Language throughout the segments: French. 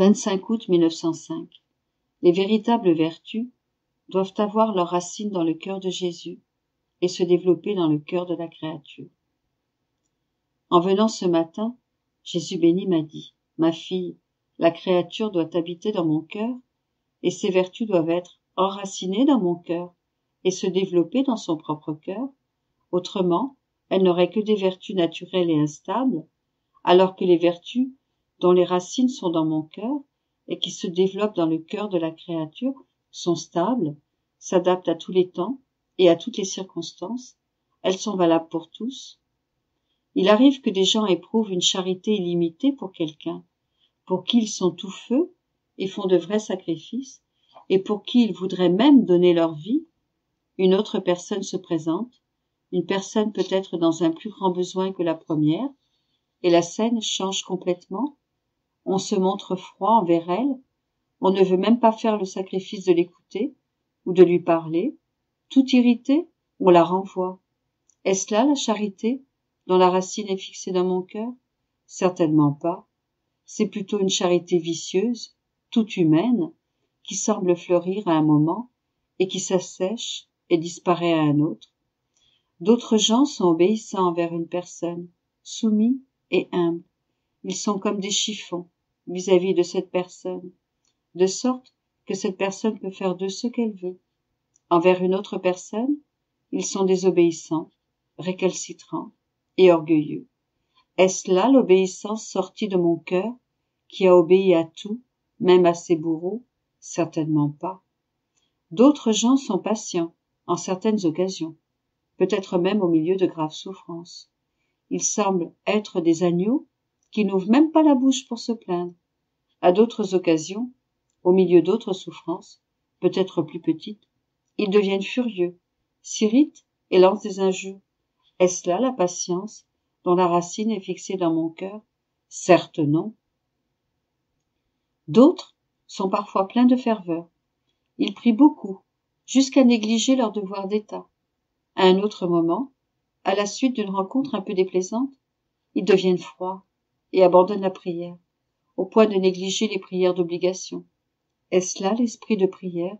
25 août 1905. Les véritables vertus doivent avoir leurs racines dans le cœur de Jésus et se développer dans le cœur de la créature. En venant ce matin, Jésus béni m'a dit, Ma fille, la créature doit habiter dans mon cœur, et ses vertus doivent être enracinées dans mon cœur, et se développer dans son propre cœur, autrement elle n'aurait que des vertus naturelles et instables, alors que les vertus dont les racines sont dans mon cœur et qui se développent dans le cœur de la créature, sont stables, s'adaptent à tous les temps et à toutes les circonstances, elles sont valables pour tous. Il arrive que des gens éprouvent une charité illimitée pour quelqu'un, pour qui ils sont tout feu et font de vrais sacrifices, et pour qui ils voudraient même donner leur vie, une autre personne se présente, une personne peut être dans un plus grand besoin que la première, et la scène change complètement, on se montre froid envers elle, on ne veut même pas faire le sacrifice de l'écouter ou de lui parler, tout irrité, on la renvoie. Est-ce là la charité dont la racine est fixée dans mon cœur Certainement pas. C'est plutôt une charité vicieuse, toute humaine, qui semble fleurir à un moment et qui s'assèche et disparaît à un autre. D'autres gens sont obéissants envers une personne, soumis et humbles. Ils sont comme des chiffons vis-à-vis de cette personne, de sorte que cette personne peut faire de ce qu'elle veut. Envers une autre personne, ils sont désobéissants, récalcitrants et orgueilleux. Est-ce là l'obéissance sortie de mon cœur, qui a obéi à tout, même à ses bourreaux Certainement pas. D'autres gens sont patients, en certaines occasions, peut-être même au milieu de graves souffrances. Ils semblent être des agneaux qui n'ouvre même pas la bouche pour se plaindre. À d'autres occasions, au milieu d'autres souffrances, peut-être plus petites, ils deviennent furieux, s'irritent et lancent des injures. Est-ce là la patience dont la racine est fixée dans mon cœur Certes non. D'autres sont parfois pleins de ferveur. Ils prient beaucoup, jusqu'à négliger leur devoir d'État. À un autre moment, à la suite d'une rencontre un peu déplaisante, ils deviennent froids, et abandonne la prière, au point de négliger les prières d'obligation. Est-ce là l'esprit de prière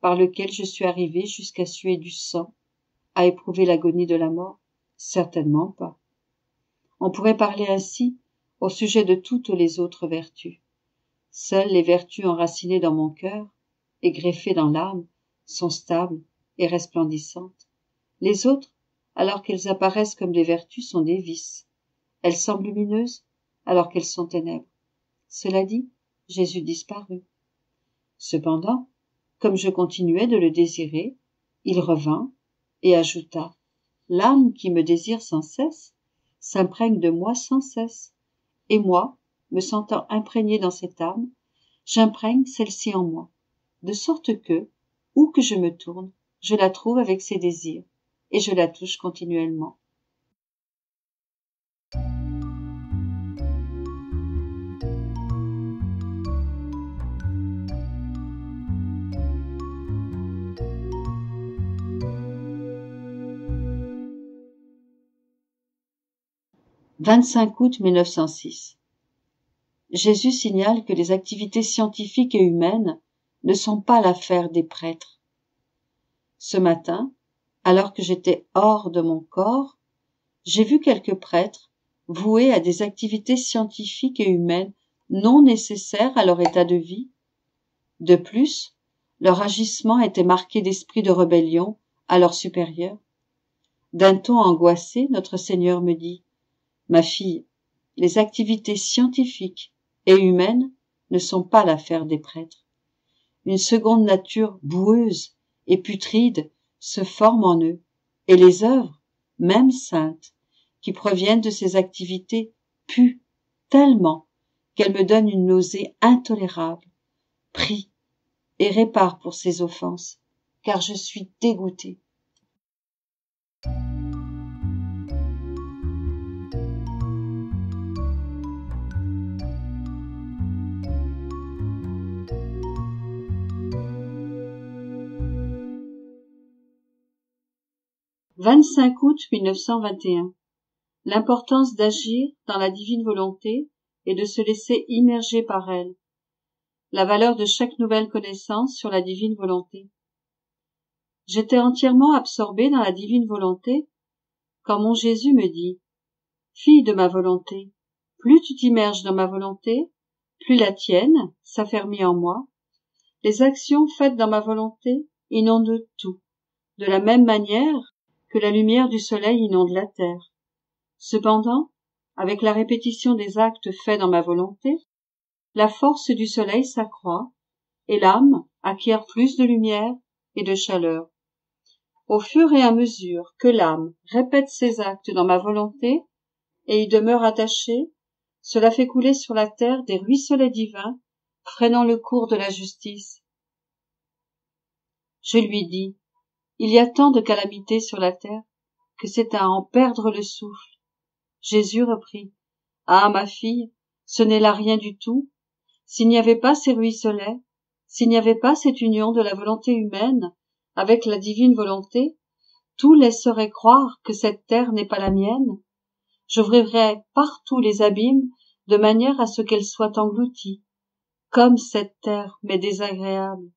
par lequel je suis arrivé jusqu'à suer du sang, à éprouver l'agonie de la mort Certainement pas. On pourrait parler ainsi au sujet de toutes les autres vertus. Seules les vertus enracinées dans mon cœur et greffées dans l'âme sont stables et resplendissantes. Les autres, alors qu'elles apparaissent comme des vertus, sont des vices. Elles semblent lumineuses, alors qu'elles sont ténèbres. Cela dit, Jésus disparut. Cependant, comme je continuais de le désirer, il revint et ajouta L'âme qui me désire sans cesse s'imprègne de moi sans cesse, et moi, me sentant imprégné dans cette âme, j'imprègne celle-ci en moi, de sorte que, où que je me tourne, je la trouve avec ses désirs, et je la touche continuellement. 25 août 1906. Jésus signale que les activités scientifiques et humaines ne sont pas l'affaire des prêtres. Ce matin, alors que j'étais hors de mon corps, j'ai vu quelques prêtres voués à des activités scientifiques et humaines non nécessaires à leur état de vie. De plus, leur agissement était marqué d'esprit de rébellion à leur supérieur. D'un ton angoissé, notre Seigneur me dit Ma fille, les activités scientifiques et humaines ne sont pas l'affaire des prêtres. Une seconde nature boueuse et putride se forme en eux, et les œuvres, même saintes, qui proviennent de ces activités puent tellement qu'elles me donnent une nausée intolérable. Prie et répare pour ces offenses, car je suis dégoûtée. 25 août 1921. L'importance d'agir dans la divine volonté et de se laisser immerger par elle. La valeur de chaque nouvelle connaissance sur la divine volonté. J'étais entièrement absorbé dans la divine volonté quand mon Jésus me dit Fille de ma volonté, plus tu t'immerges dans ma volonté, plus la tienne s'affermit en moi. Les actions faites dans ma volonté inondent tout. De la même manière, que la lumière du soleil inonde la terre. Cependant, avec la répétition des actes faits dans ma volonté, la force du soleil s'accroît, et l'âme acquiert plus de lumière et de chaleur. Au fur et à mesure que l'âme répète ses actes dans ma volonté, et y demeure attachée, cela fait couler sur la terre des ruisselets divins, freinant le cours de la justice. Je lui dis, il y a tant de calamités sur la terre que c'est à en perdre le souffle. Jésus reprit. Ah, ma fille, ce n'est là rien du tout. S'il n'y avait pas ces ruisselets, s'il n'y avait pas cette union de la volonté humaine avec la divine volonté, tout laisserait croire que cette terre n'est pas la mienne. J'ouvrirais partout les abîmes de manière à ce qu'elle soit engloutie. Comme cette terre m'est désagréable.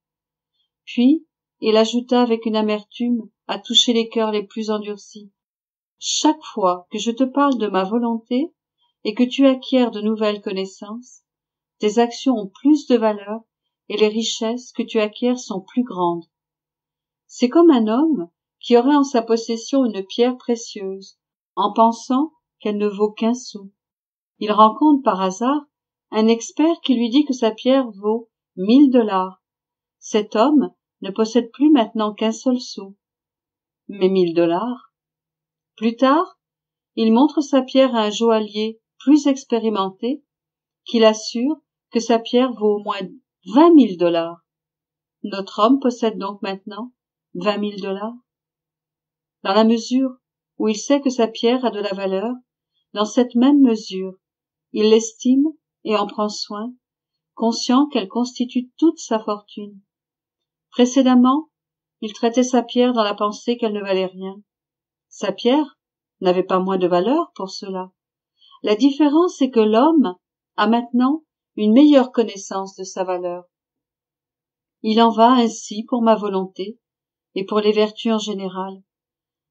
Puis, et l'ajouta avec une amertume à toucher les cœurs les plus endurcis. Chaque fois que je te parle de ma volonté et que tu acquiers de nouvelles connaissances, tes actions ont plus de valeur et les richesses que tu acquiers sont plus grandes. C'est comme un homme qui aurait en sa possession une pierre précieuse, en pensant qu'elle ne vaut qu'un sou. Il rencontre par hasard un expert qui lui dit que sa pierre vaut mille dollars. Cet homme ne possède plus maintenant qu'un seul sou, mais mille dollars. Plus tard, il montre sa pierre à un joaillier plus expérimenté, qu'il assure que sa pierre vaut au moins vingt mille dollars. Notre homme possède donc maintenant vingt mille dollars. Dans la mesure où il sait que sa pierre a de la valeur, dans cette même mesure, il l'estime et en prend soin, conscient qu'elle constitue toute sa fortune. Précédemment, il traitait sa pierre dans la pensée qu'elle ne valait rien. Sa pierre n'avait pas moins de valeur pour cela. La différence est que l'homme a maintenant une meilleure connaissance de sa valeur. Il en va ainsi pour ma volonté et pour les vertus en général.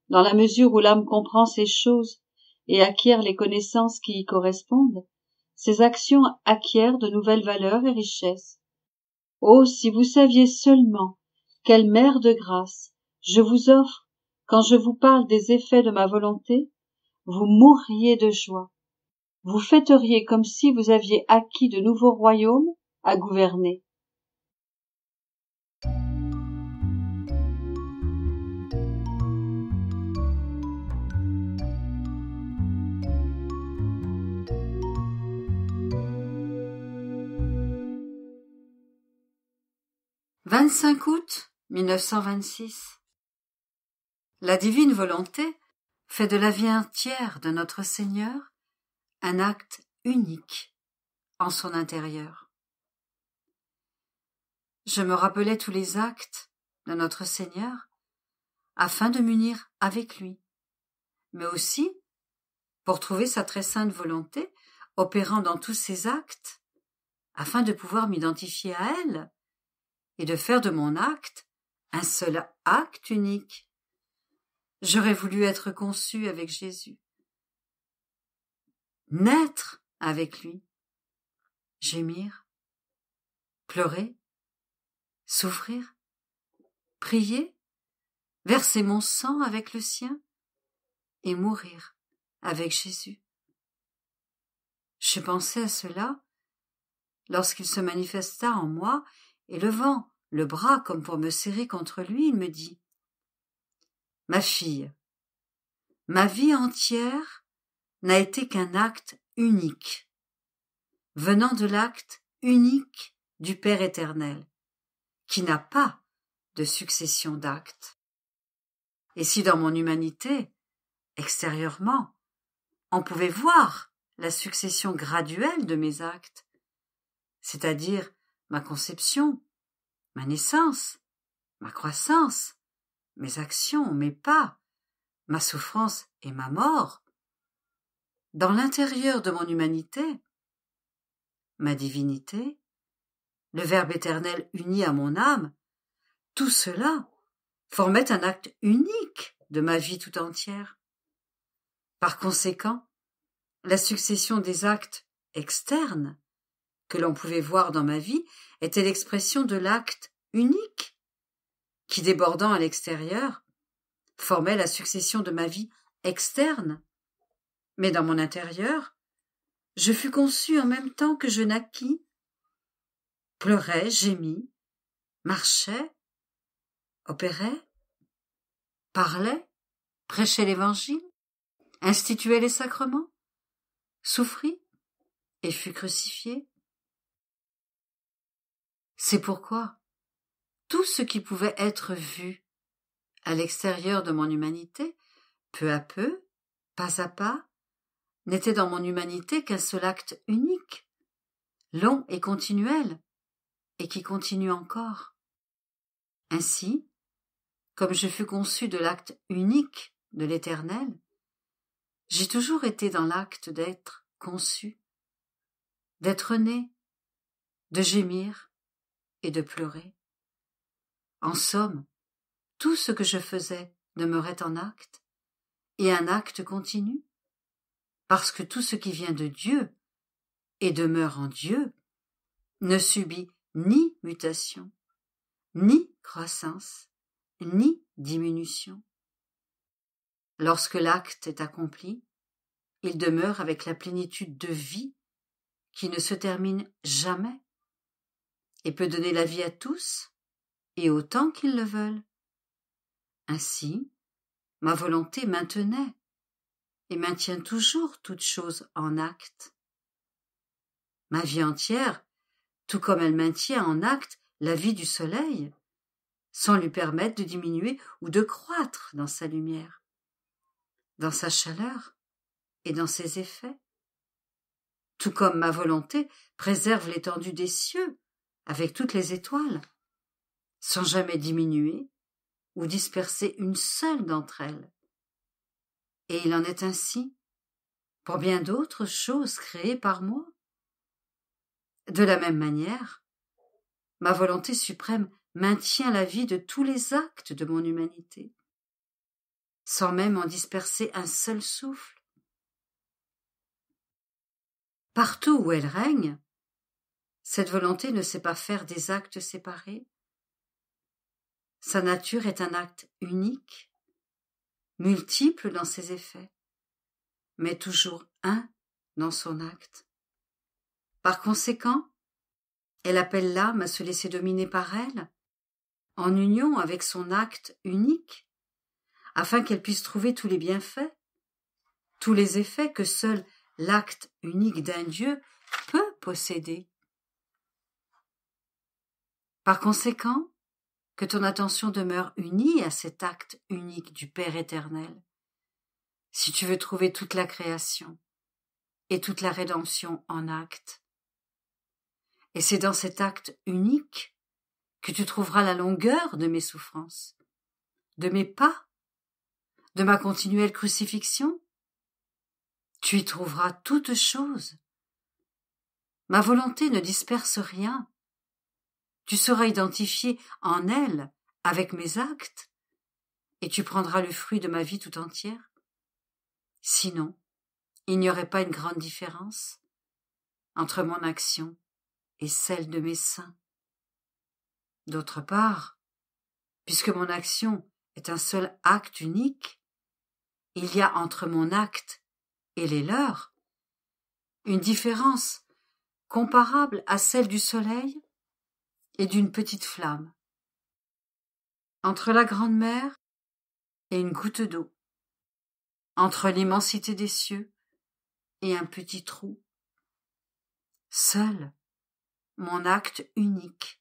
Dans la mesure où l'âme comprend ces choses et acquiert les connaissances qui y correspondent, ses actions acquièrent de nouvelles valeurs et richesses oh si vous saviez seulement quelle mère de grâce je vous offre quand je vous parle des effets de ma volonté vous mourriez de joie vous fêteriez comme si vous aviez acquis de nouveaux royaumes à gouverner 25 août 1926. La divine volonté fait de la vie entière de notre Seigneur un acte unique en son intérieur. Je me rappelais tous les actes de notre Seigneur afin de m'unir avec lui, mais aussi pour trouver sa très sainte volonté opérant dans tous ses actes afin de pouvoir m'identifier à elle et de faire de mon acte un seul acte unique. J'aurais voulu être conçu avec Jésus, naître avec lui, gémir, pleurer, souffrir, prier, verser mon sang avec le sien et mourir avec Jésus. Je pensais à cela lorsqu'il se manifesta en moi et le vent le bras comme pour me serrer contre lui, il me dit Ma fille, ma vie entière n'a été qu'un acte unique, venant de l'acte unique du Père éternel, qui n'a pas de succession d'actes. Et si dans mon humanité, extérieurement, on pouvait voir la succession graduelle de mes actes, c'est-à-dire ma conception, ma naissance, ma croissance, mes actions, mes pas, ma souffrance et ma mort, dans l'intérieur de mon humanité, ma divinité, le Verbe éternel uni à mon âme, tout cela formait un acte unique de ma vie tout entière. Par conséquent, la succession des actes externes que l'on pouvait voir dans ma vie était l'expression de l'acte unique qui, débordant à l'extérieur, formait la succession de ma vie externe. Mais dans mon intérieur, je fus conçu en même temps que je naquis, pleurais, gémis, marchais, opérais, parlais, prêchais l'Évangile, instituais les sacrements, souffrit et fus crucifié. C'est pourquoi tout ce qui pouvait être vu à l'extérieur de mon humanité, peu à peu, pas à pas, n'était dans mon humanité qu'un seul acte unique, long et continuel, et qui continue encore. Ainsi, comme je fus conçu de l'acte unique de l'Éternel, j'ai toujours été dans l'acte d'être conçu, d'être né, de gémir, et de pleurer. En somme, tout ce que je faisais demeurait en acte, et un acte continu, parce que tout ce qui vient de Dieu et demeure en Dieu ne subit ni mutation, ni croissance, ni diminution. Lorsque l'acte est accompli, il demeure avec la plénitude de vie qui ne se termine jamais et peut donner la vie à tous, et autant qu'ils le veulent. Ainsi, ma volonté maintenait, et maintient toujours toute chose en acte. Ma vie entière, tout comme elle maintient en acte la vie du soleil, sans lui permettre de diminuer ou de croître dans sa lumière, dans sa chaleur et dans ses effets. Tout comme ma volonté préserve l'étendue des cieux avec toutes les étoiles, sans jamais diminuer ou disperser une seule d'entre elles. Et il en est ainsi pour bien d'autres choses créées par moi. De la même manière, ma volonté suprême maintient la vie de tous les actes de mon humanité, sans même en disperser un seul souffle. Partout où elle règne, cette volonté ne sait pas faire des actes séparés. Sa nature est un acte unique, multiple dans ses effets, mais toujours un dans son acte. Par conséquent, elle appelle l'âme à se laisser dominer par elle, en union avec son acte unique, afin qu'elle puisse trouver tous les bienfaits, tous les effets que seul l'acte unique d'un Dieu peut posséder. Par conséquent, que ton attention demeure unie à cet acte unique du Père éternel, si tu veux trouver toute la création et toute la rédemption en acte. Et c'est dans cet acte unique que tu trouveras la longueur de mes souffrances, de mes pas, de ma continuelle crucifixion. Tu y trouveras toutes choses. Ma volonté ne disperse rien, tu seras identifié en elle avec mes actes, et tu prendras le fruit de ma vie tout entière. Sinon, il n'y aurait pas une grande différence entre mon action et celle de mes saints. D'autre part, puisque mon action est un seul acte unique, il y a entre mon acte et les leurs une différence comparable à celle du soleil et d'une petite flamme. Entre la grande mer et une goutte d'eau. Entre l'immensité des cieux et un petit trou. Seul, mon acte unique,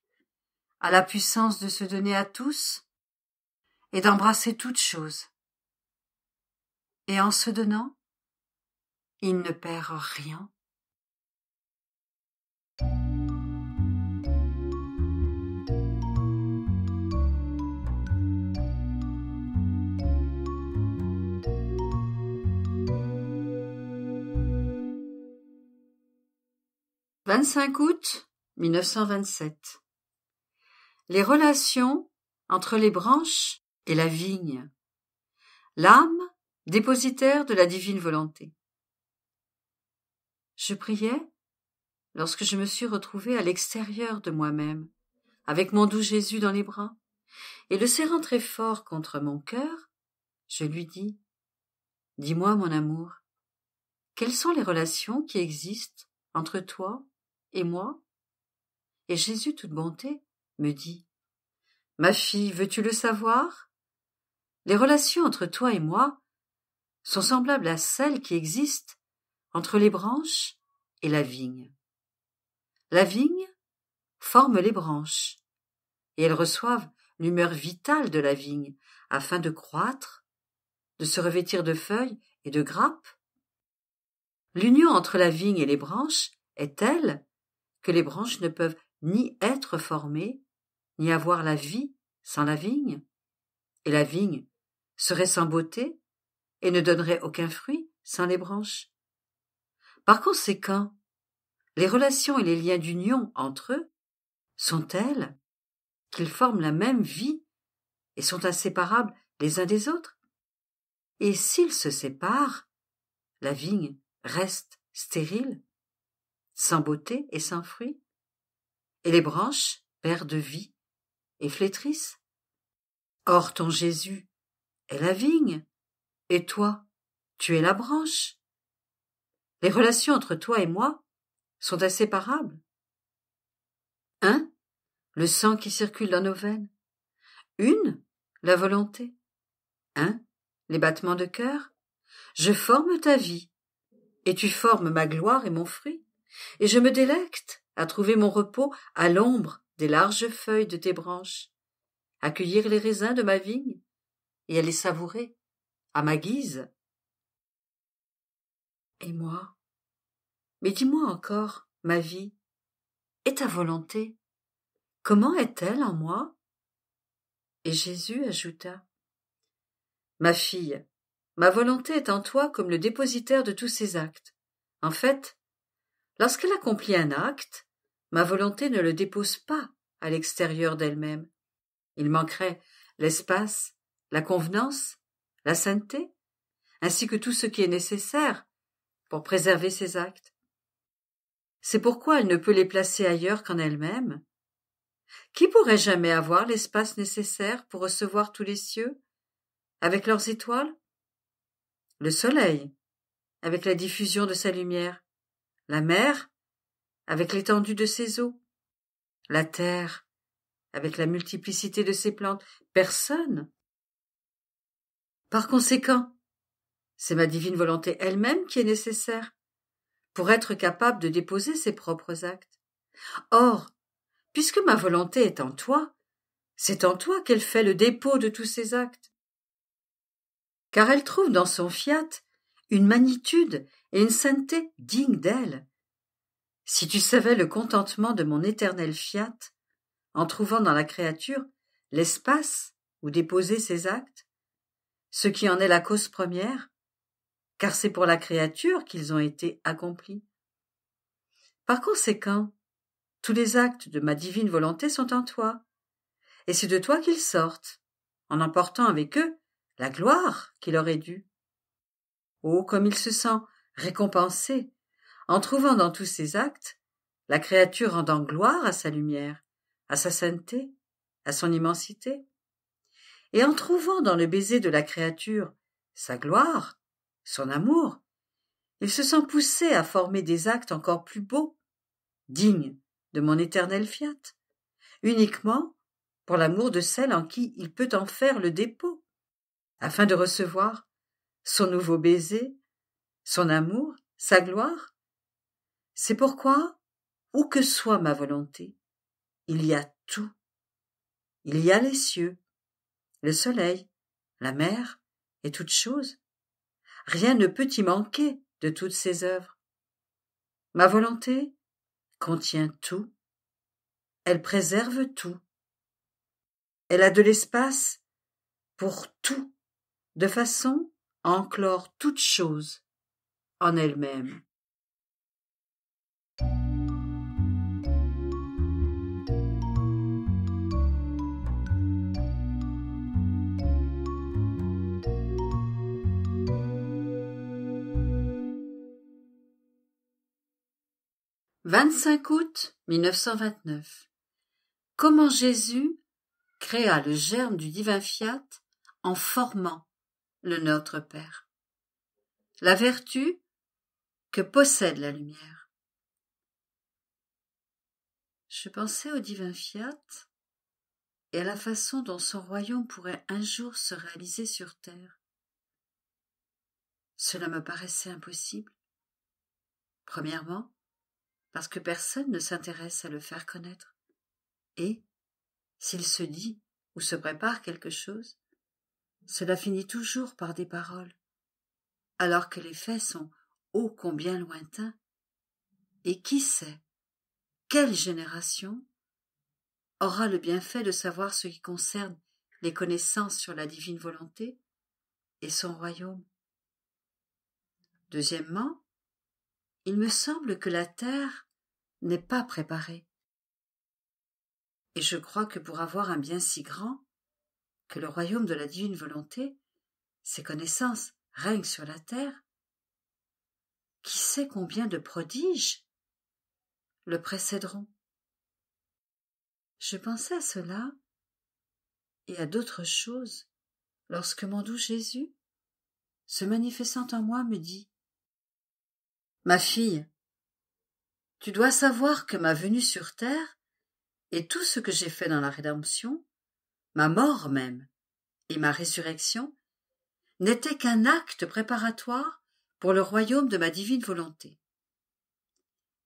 a la puissance de se donner à tous et d'embrasser toute chose. Et en se donnant, il ne perd rien. 25 août 1927. Les relations entre les branches et la vigne. L'âme dépositaire de la divine volonté. Je priais lorsque je me suis retrouvée à l'extérieur de moi-même, avec mon doux Jésus dans les bras, et le serrant très fort contre mon cœur, je lui dis Dis-moi, mon amour, quelles sont les relations qui existent entre toi et moi Et Jésus, toute bonté, me dit Ma fille, veux-tu le savoir Les relations entre toi et moi sont semblables à celles qui existent entre les branches et la vigne. La vigne forme les branches, et elles reçoivent l'humeur vitale de la vigne afin de croître, de se revêtir de feuilles et de grappes. L'union entre la vigne et les branches est telle que les branches ne peuvent ni être formées, ni avoir la vie sans la vigne. Et la vigne serait sans beauté et ne donnerait aucun fruit sans les branches. Par conséquent, les relations et les liens d'union entre eux sont tels qu'ils forment la même vie et sont inséparables les uns des autres. Et s'ils se séparent, la vigne reste stérile sans beauté et sans fruit Et les branches perdent de vie et flétrissent Or ton Jésus est la vigne, et toi, tu es la branche. Les relations entre toi et moi sont inséparables. Un, Le sang qui circule dans nos veines. Une, la volonté. Un, Les battements de cœur. Je forme ta vie, et tu formes ma gloire et mon fruit et je me délecte à trouver mon repos à l'ombre des larges feuilles de tes branches, à cueillir les raisins de ma vigne et à les savourer à ma guise. Et moi Mais dis-moi encore, ma vie, et ta volonté, comment est-elle en moi Et Jésus ajouta Ma fille, ma volonté est en toi comme le dépositaire de tous ses actes. En fait, Lorsqu'elle accomplit un acte, ma volonté ne le dépose pas à l'extérieur d'elle-même. Il manquerait l'espace, la convenance, la sainteté, ainsi que tout ce qui est nécessaire pour préserver ses actes. C'est pourquoi elle ne peut les placer ailleurs qu'en elle-même. Qui pourrait jamais avoir l'espace nécessaire pour recevoir tous les cieux, avec leurs étoiles? Le soleil, avec la diffusion de sa lumière, la mer, avec l'étendue de ses eaux, la terre, avec la multiplicité de ses plantes, personne. Par conséquent, c'est ma divine volonté elle-même qui est nécessaire pour être capable de déposer ses propres actes. Or, puisque ma volonté est en toi, c'est en toi qu'elle fait le dépôt de tous ses actes. Car elle trouve dans son fiat une magnitude et une sainteté digne d'elle. Si tu savais le contentement de mon éternel fiat, en trouvant dans la créature l'espace où déposer ses actes, ce qui en est la cause première, car c'est pour la créature qu'ils ont été accomplis. Par conséquent, tous les actes de ma divine volonté sont en toi, et c'est de toi qu'ils sortent, en emportant avec eux la gloire qui leur est due. Oh, comme il se sent récompensé, en trouvant dans tous ses actes la créature rendant gloire à sa lumière, à sa sainteté, à son immensité, et en trouvant dans le baiser de la créature sa gloire, son amour, il se sent poussé à former des actes encore plus beaux, dignes de mon éternel fiat, uniquement pour l'amour de celle en qui il peut en faire le dépôt, afin de recevoir son nouveau baiser, son amour, sa gloire. C'est pourquoi, où que soit ma volonté, il y a tout. Il y a les cieux, le soleil, la mer et toutes choses. Rien ne peut y manquer de toutes ces œuvres. Ma volonté contient tout. Elle préserve tout. Elle a de l'espace pour tout, de façon à enclore toutes choses en elle-même. « 25 août 1929. Comment Jésus créa le germe du divin fiat en formant le Notre Père. La vertu que possède la lumière. Je pensais au divin Fiat et à la façon dont son royaume pourrait un jour se réaliser sur terre. Cela me paraissait impossible. Premièrement, parce que personne ne s'intéresse à le faire connaître. Et, s'il se dit ou se prépare quelque chose, cela finit toujours par des paroles, alors que les faits sont ô combien lointain. Et qui sait quelle génération aura le bienfait de savoir ce qui concerne les connaissances sur la divine volonté et son royaume. Deuxièmement, il me semble que la terre n'est pas préparée. Et je crois que pour avoir un bien si grand que le royaume de la divine volonté, ses connaissances règnent sur la terre, qui sait combien de prodiges le précéderont. Je pensais à cela et à d'autres choses lorsque mon doux Jésus, se manifestant en moi, me dit Ma fille, tu dois savoir que ma venue sur terre et tout ce que j'ai fait dans la rédemption, ma mort même et ma résurrection, n'étaient qu'un acte préparatoire pour le royaume de ma divine volonté.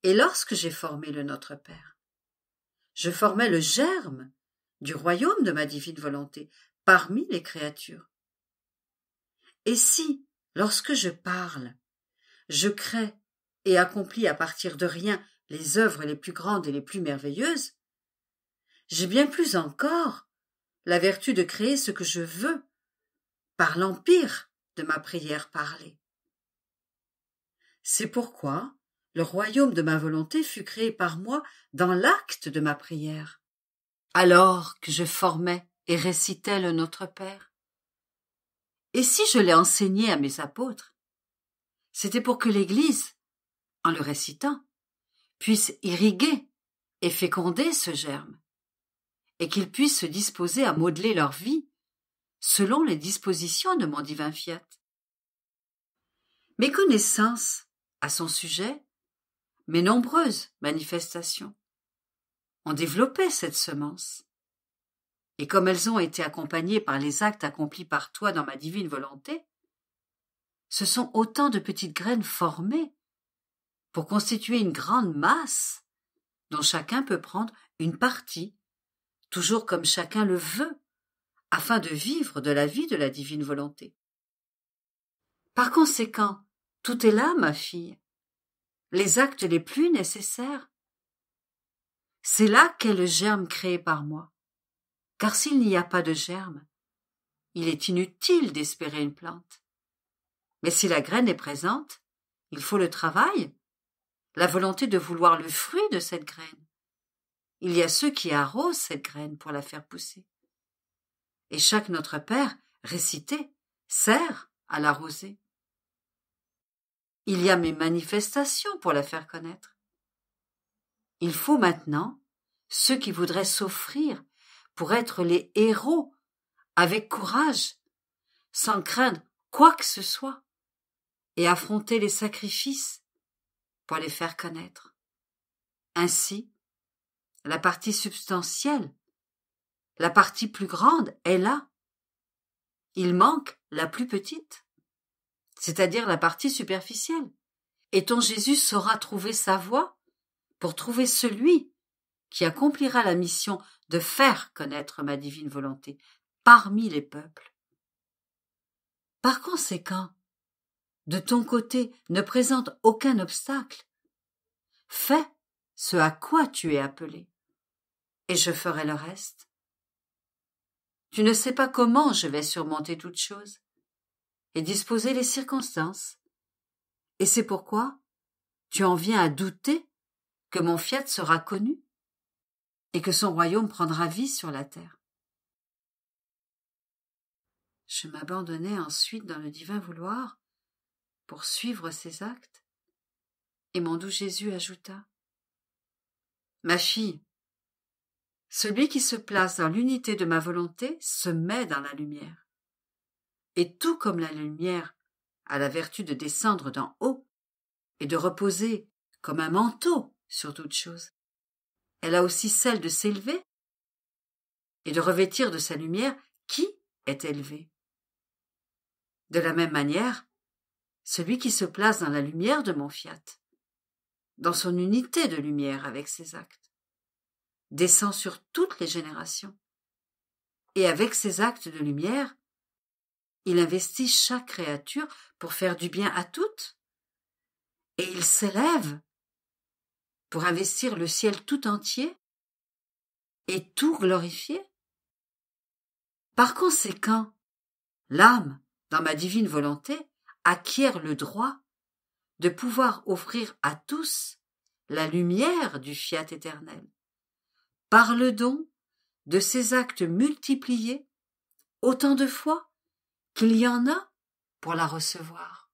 Et lorsque j'ai formé le Notre Père, je formais le germe du royaume de ma divine volonté parmi les créatures. Et si, lorsque je parle, je crée et accomplis à partir de rien les œuvres les plus grandes et les plus merveilleuses, j'ai bien plus encore la vertu de créer ce que je veux par l'empire de ma prière parlée. C'est pourquoi le royaume de ma volonté fut créé par moi dans l'acte de ma prière. Alors que je formais et récitais le Notre Père. Et si je l'ai enseigné à mes apôtres, c'était pour que l'Église, en le récitant, puisse irriguer et féconder ce germe, et qu'ils puissent se disposer à modeler leur vie selon les dispositions de mon divin fiat. Mes connaissances à son sujet mes nombreuses manifestations ont développé cette semence. Et comme elles ont été accompagnées par les actes accomplis par toi dans ma divine volonté, ce sont autant de petites graines formées pour constituer une grande masse dont chacun peut prendre une partie, toujours comme chacun le veut, afin de vivre de la vie de la divine volonté. Par conséquent, tout est là, ma fille. Les actes les plus nécessaires. C'est là qu'est le germe créé par moi. Car s'il n'y a pas de germe, il est inutile d'espérer une plante. Mais si la graine est présente, il faut le travail, la volonté de vouloir le fruit de cette graine. Il y a ceux qui arrosent cette graine pour la faire pousser. Et chaque Notre Père, récité, sert à l'arroser. Il y a mes manifestations pour la faire connaître. Il faut maintenant ceux qui voudraient s'offrir pour être les héros avec courage, sans craindre quoi que ce soit, et affronter les sacrifices pour les faire connaître. Ainsi, la partie substantielle, la partie plus grande est là. Il manque la plus petite c'est-à-dire la partie superficielle. Et ton Jésus saura trouver sa voie pour trouver celui qui accomplira la mission de faire connaître ma divine volonté parmi les peuples. Par conséquent, de ton côté ne présente aucun obstacle. Fais ce à quoi tu es appelé, et je ferai le reste. Tu ne sais pas comment je vais surmonter toute chose, et disposer les circonstances. Et c'est pourquoi tu en viens à douter que mon fiat sera connu et que son royaume prendra vie sur la terre. Je m'abandonnais ensuite dans le divin vouloir pour suivre ses actes, et mon doux Jésus ajouta Ma fille, celui qui se place dans l'unité de ma volonté se met dans la lumière et tout comme la lumière a la vertu de descendre d'en haut et de reposer comme un manteau sur toute chose, elle a aussi celle de s'élever et de revêtir de sa lumière qui est élevé. De la même manière, celui qui se place dans la lumière de mon fiat, dans son unité de lumière avec ses actes, descend sur toutes les générations, et avec ses actes de lumière, il investit chaque créature pour faire du bien à toutes. Et il s'élève pour investir le ciel tout entier et tout glorifier. Par conséquent, l'âme, dans ma divine volonté, acquiert le droit de pouvoir offrir à tous la lumière du fiat éternel, par le don de ces actes multipliés autant de fois qu'il y en a pour la recevoir.